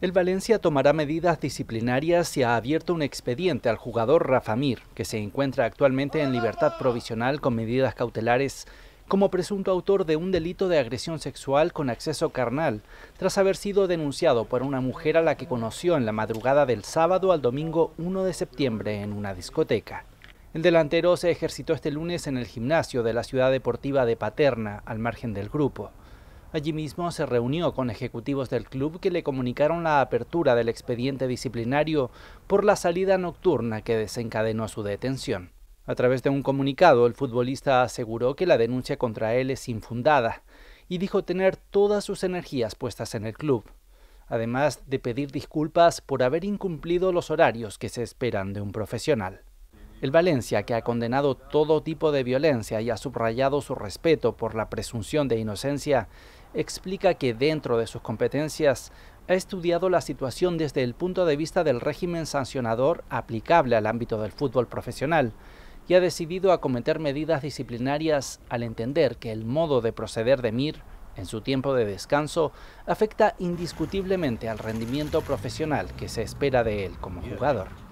El Valencia tomará medidas disciplinarias y ha abierto un expediente al jugador Rafa que se encuentra actualmente en libertad provisional con medidas cautelares como presunto autor de un delito de agresión sexual con acceso carnal, tras haber sido denunciado por una mujer a la que conoció en la madrugada del sábado al domingo 1 de septiembre en una discoteca. El delantero se ejercitó este lunes en el gimnasio de la ciudad deportiva de Paterna, al margen del grupo. Allí mismo se reunió con ejecutivos del club que le comunicaron la apertura del expediente disciplinario por la salida nocturna que desencadenó su detención. A través de un comunicado, el futbolista aseguró que la denuncia contra él es infundada y dijo tener todas sus energías puestas en el club, además de pedir disculpas por haber incumplido los horarios que se esperan de un profesional. El Valencia, que ha condenado todo tipo de violencia y ha subrayado su respeto por la presunción de inocencia, explica que dentro de sus competencias ha estudiado la situación desde el punto de vista del régimen sancionador aplicable al ámbito del fútbol profesional y ha decidido acometer medidas disciplinarias al entender que el modo de proceder de Mir en su tiempo de descanso afecta indiscutiblemente al rendimiento profesional que se espera de él como jugador.